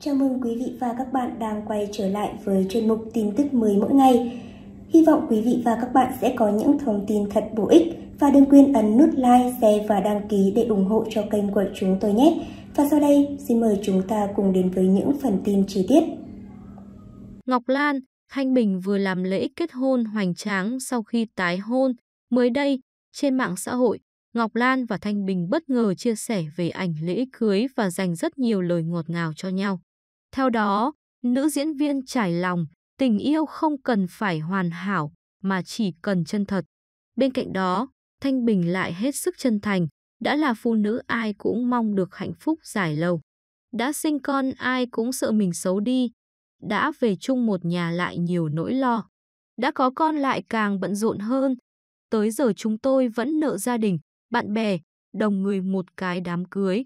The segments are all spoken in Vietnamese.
Chào mừng quý vị và các bạn đang quay trở lại với chuyên mục tin tức mới mỗi ngày. Hy vọng quý vị và các bạn sẽ có những thông tin thật bổ ích và đừng quên ấn nút like, share và đăng ký để ủng hộ cho kênh của chúng tôi nhé. Và sau đây, xin mời chúng ta cùng đến với những phần tin chi tiết. Ngọc Lan, Thanh Bình vừa làm lễ kết hôn hoành tráng sau khi tái hôn. Mới đây, trên mạng xã hội, Ngọc Lan và Thanh Bình bất ngờ chia sẻ về ảnh lễ cưới và dành rất nhiều lời ngọt ngào cho nhau. Theo đó, nữ diễn viên trải lòng, tình yêu không cần phải hoàn hảo mà chỉ cần chân thật. Bên cạnh đó, Thanh Bình lại hết sức chân thành, đã là phụ nữ ai cũng mong được hạnh phúc dài lâu. Đã sinh con ai cũng sợ mình xấu đi, đã về chung một nhà lại nhiều nỗi lo. Đã có con lại càng bận rộn hơn. Tới giờ chúng tôi vẫn nợ gia đình, bạn bè, đồng người một cái đám cưới.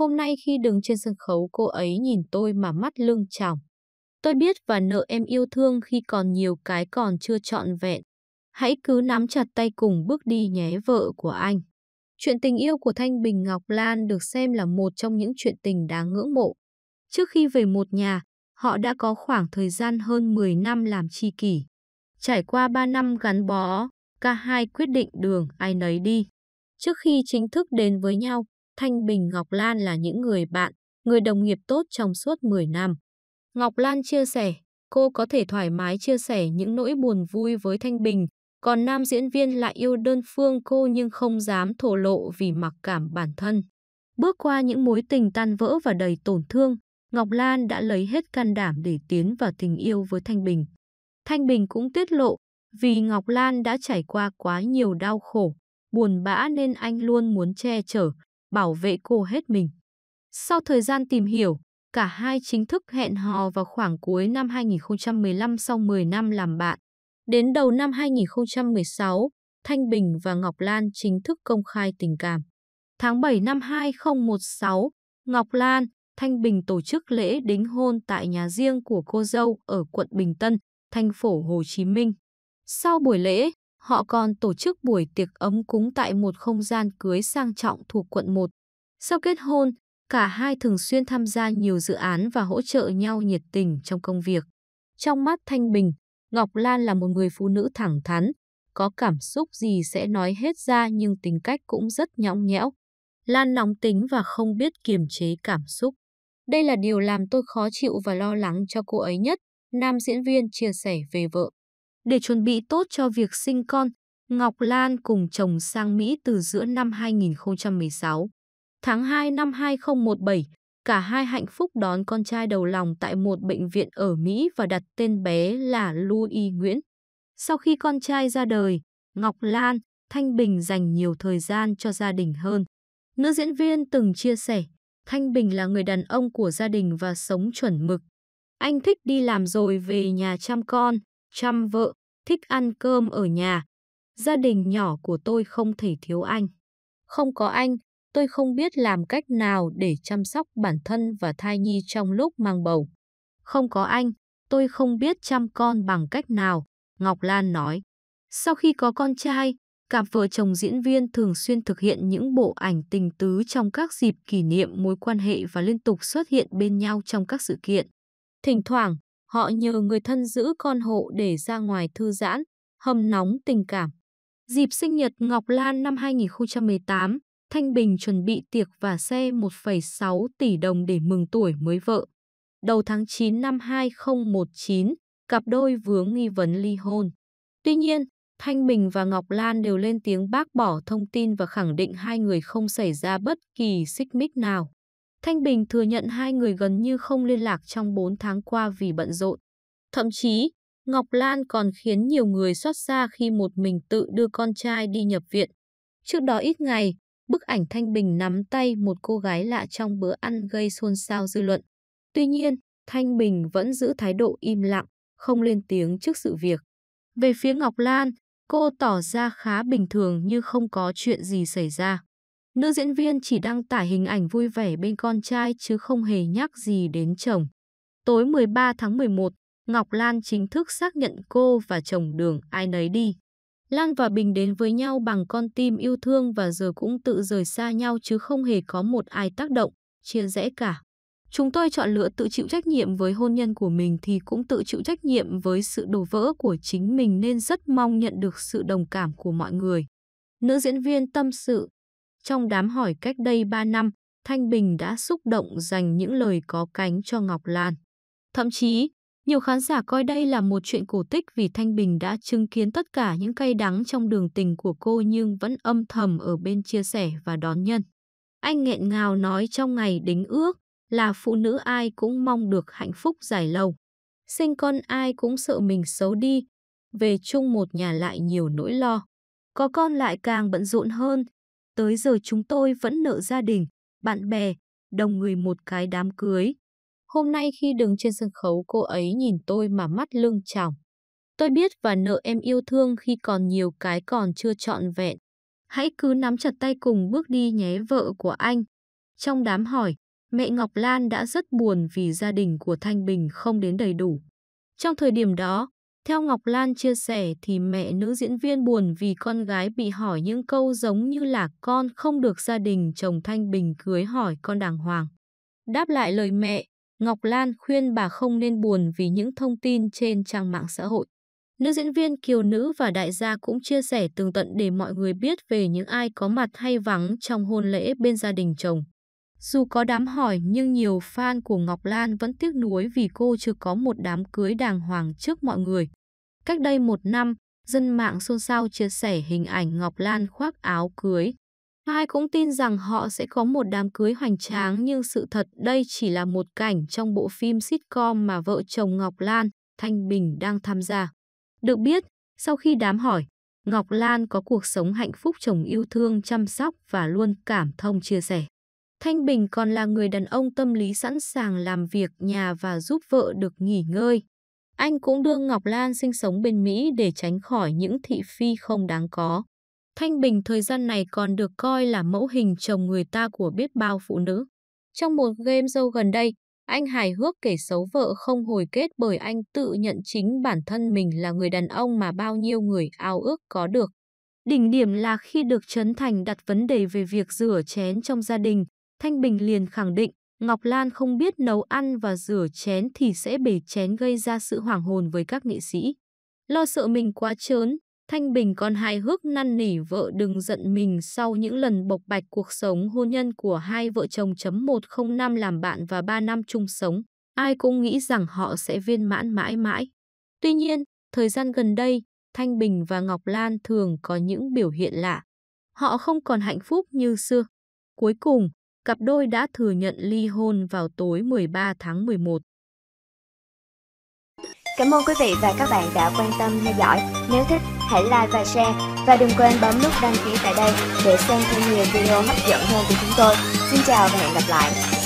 Hôm nay khi đứng trên sân khấu cô ấy nhìn tôi mà mắt lưng tròng. Tôi biết và nợ em yêu thương khi còn nhiều cái còn chưa trọn vẹn. Hãy cứ nắm chặt tay cùng bước đi nhé vợ của anh. Chuyện tình yêu của Thanh Bình Ngọc Lan được xem là một trong những chuyện tình đáng ngưỡng mộ. Trước khi về một nhà, họ đã có khoảng thời gian hơn 10 năm làm tri kỷ. Trải qua 3 năm gắn bó, cả hai quyết định đường ai nấy đi. Trước khi chính thức đến với nhau, Thanh Bình Ngọc Lan là những người bạn, người đồng nghiệp tốt trong suốt 10 năm. Ngọc Lan chia sẻ, cô có thể thoải mái chia sẻ những nỗi buồn vui với Thanh Bình, còn nam diễn viên lại yêu đơn phương cô nhưng không dám thổ lộ vì mặc cảm bản thân. Bước qua những mối tình tan vỡ và đầy tổn thương, Ngọc Lan đã lấy hết can đảm để tiến vào tình yêu với Thanh Bình. Thanh Bình cũng tiết lộ, vì Ngọc Lan đã trải qua quá nhiều đau khổ, buồn bã nên anh luôn muốn che chở, bảo vệ cô hết mình. Sau thời gian tìm hiểu, cả hai chính thức hẹn hò vào khoảng cuối năm 2015 sau 10 năm làm bạn. Đến đầu năm 2016, Thanh Bình và Ngọc Lan chính thức công khai tình cảm. Tháng 7 năm 2016, Ngọc Lan, Thanh Bình tổ chức lễ đính hôn tại nhà riêng của cô dâu ở quận Bình Tân, thành phố Hồ Chí Minh. Sau buổi lễ, Họ còn tổ chức buổi tiệc ấm cúng tại một không gian cưới sang trọng thuộc quận 1. Sau kết hôn, cả hai thường xuyên tham gia nhiều dự án và hỗ trợ nhau nhiệt tình trong công việc. Trong mắt Thanh Bình, Ngọc Lan là một người phụ nữ thẳng thắn, có cảm xúc gì sẽ nói hết ra nhưng tính cách cũng rất nhõng nhẽo. Lan nóng tính và không biết kiềm chế cảm xúc. Đây là điều làm tôi khó chịu và lo lắng cho cô ấy nhất, nam diễn viên chia sẻ về vợ. Để chuẩn bị tốt cho việc sinh con, Ngọc Lan cùng chồng sang Mỹ từ giữa năm 2016. Tháng 2 năm 2017, cả hai hạnh phúc đón con trai đầu lòng tại một bệnh viện ở Mỹ và đặt tên bé là Louis Nguyễn. Sau khi con trai ra đời, Ngọc Lan, Thanh Bình dành nhiều thời gian cho gia đình hơn. Nữ diễn viên từng chia sẻ, Thanh Bình là người đàn ông của gia đình và sống chuẩn mực. Anh thích đi làm rồi về nhà chăm con, chăm vợ, thích ăn cơm ở nhà. Gia đình nhỏ của tôi không thể thiếu anh. Không có anh, tôi không biết làm cách nào để chăm sóc bản thân và thai nhi trong lúc mang bầu. Không có anh, tôi không biết chăm con bằng cách nào, Ngọc Lan nói. Sau khi có con trai, cặp vợ chồng diễn viên thường xuyên thực hiện những bộ ảnh tình tứ trong các dịp kỷ niệm mối quan hệ và liên tục xuất hiện bên nhau trong các sự kiện. Thỉnh thoảng, Họ nhờ người thân giữ con hộ để ra ngoài thư giãn, hâm nóng tình cảm. Dịp sinh nhật Ngọc Lan năm 2018, Thanh Bình chuẩn bị tiệc và xe 1,6 tỷ đồng để mừng tuổi mới vợ. Đầu tháng 9 năm 2019, cặp đôi vướng nghi vấn ly hôn. Tuy nhiên, Thanh Bình và Ngọc Lan đều lên tiếng bác bỏ thông tin và khẳng định hai người không xảy ra bất kỳ xích mích nào. Thanh Bình thừa nhận hai người gần như không liên lạc trong 4 tháng qua vì bận rộn. Thậm chí, Ngọc Lan còn khiến nhiều người xót xa khi một mình tự đưa con trai đi nhập viện. Trước đó ít ngày, bức ảnh Thanh Bình nắm tay một cô gái lạ trong bữa ăn gây xôn xao dư luận. Tuy nhiên, Thanh Bình vẫn giữ thái độ im lặng, không lên tiếng trước sự việc. Về phía Ngọc Lan, cô tỏ ra khá bình thường như không có chuyện gì xảy ra. Nữ diễn viên chỉ đăng tải hình ảnh vui vẻ bên con trai chứ không hề nhắc gì đến chồng. Tối 13 tháng 11, Ngọc Lan chính thức xác nhận cô và chồng đường ai nấy đi. Lan và Bình đến với nhau bằng con tim yêu thương và giờ cũng tự rời xa nhau chứ không hề có một ai tác động, chia rẽ cả. Chúng tôi chọn lựa tự chịu trách nhiệm với hôn nhân của mình thì cũng tự chịu trách nhiệm với sự đổ vỡ của chính mình nên rất mong nhận được sự đồng cảm của mọi người. Nữ diễn viên tâm sự trong đám hỏi cách đây 3 năm, Thanh Bình đã xúc động dành những lời có cánh cho Ngọc Lan. Thậm chí, nhiều khán giả coi đây là một chuyện cổ tích vì Thanh Bình đã chứng kiến tất cả những cay đắng trong đường tình của cô nhưng vẫn âm thầm ở bên chia sẻ và đón nhân. Anh nghẹn ngào nói trong ngày đính ước là phụ nữ ai cũng mong được hạnh phúc dài lâu. Sinh con ai cũng sợ mình xấu đi, về chung một nhà lại nhiều nỗi lo. Có con lại càng bận rộn hơn, Tới giờ chúng tôi vẫn nợ gia đình, bạn bè, đồng người một cái đám cưới. Hôm nay khi đứng trên sân khấu cô ấy nhìn tôi mà mắt lưng tròng. Tôi biết và nợ em yêu thương khi còn nhiều cái còn chưa trọn vẹn. Hãy cứ nắm chặt tay cùng bước đi nhé vợ của anh. Trong đám hỏi, mẹ Ngọc Lan đã rất buồn vì gia đình của Thanh Bình không đến đầy đủ. Trong thời điểm đó, theo Ngọc Lan chia sẻ thì mẹ nữ diễn viên buồn vì con gái bị hỏi những câu giống như là con không được gia đình chồng Thanh Bình cưới hỏi con đàng hoàng. Đáp lại lời mẹ, Ngọc Lan khuyên bà không nên buồn vì những thông tin trên trang mạng xã hội. Nữ diễn viên Kiều Nữ và đại gia cũng chia sẻ tường tận để mọi người biết về những ai có mặt hay vắng trong hôn lễ bên gia đình chồng. Dù có đám hỏi nhưng nhiều fan của Ngọc Lan vẫn tiếc nuối vì cô chưa có một đám cưới đàng hoàng trước mọi người. Cách đây một năm, dân mạng xôn xao chia sẻ hình ảnh Ngọc Lan khoác áo cưới. Ai cũng tin rằng họ sẽ có một đám cưới hoành tráng nhưng sự thật đây chỉ là một cảnh trong bộ phim sitcom mà vợ chồng Ngọc Lan, Thanh Bình đang tham gia. Được biết, sau khi đám hỏi, Ngọc Lan có cuộc sống hạnh phúc chồng yêu thương chăm sóc và luôn cảm thông chia sẻ. Thanh Bình còn là người đàn ông tâm lý sẵn sàng làm việc nhà và giúp vợ được nghỉ ngơi. Anh cũng đưa Ngọc Lan sinh sống bên Mỹ để tránh khỏi những thị phi không đáng có. Thanh Bình thời gian này còn được coi là mẫu hình chồng người ta của biết bao phụ nữ. Trong một game show gần đây, anh hài hước kể xấu vợ không hồi kết bởi anh tự nhận chính bản thân mình là người đàn ông mà bao nhiêu người ao ước có được. Đỉnh điểm là khi được Trấn Thành đặt vấn đề về việc rửa chén trong gia đình, Thanh Bình liền khẳng định Ngọc Lan không biết nấu ăn và rửa chén thì sẽ bể chén gây ra sự hoảng hồn với các nghệ sĩ. Lo sợ mình quá trớn, Thanh Bình còn hài hước năn nỉ vợ đừng giận mình sau những lần bộc bạch cuộc sống hôn nhân của hai vợ chồng chấm 105 làm bạn và 3 năm chung sống. Ai cũng nghĩ rằng họ sẽ viên mãn mãi mãi. Tuy nhiên, thời gian gần đây, Thanh Bình và Ngọc Lan thường có những biểu hiện lạ. Họ không còn hạnh phúc như xưa. Cuối cùng, cặp đôi đã thừa nhận ly hôn vào tối 13 tháng 11. Cảm ơn quý vị và các bạn đã quan tâm theo dõi. Nếu thích, hãy like và share. Và đừng quên bấm nút đăng ký tại đây để xem thêm nhiều video hấp dẫn hơn của chúng tôi. Xin chào và hẹn gặp lại.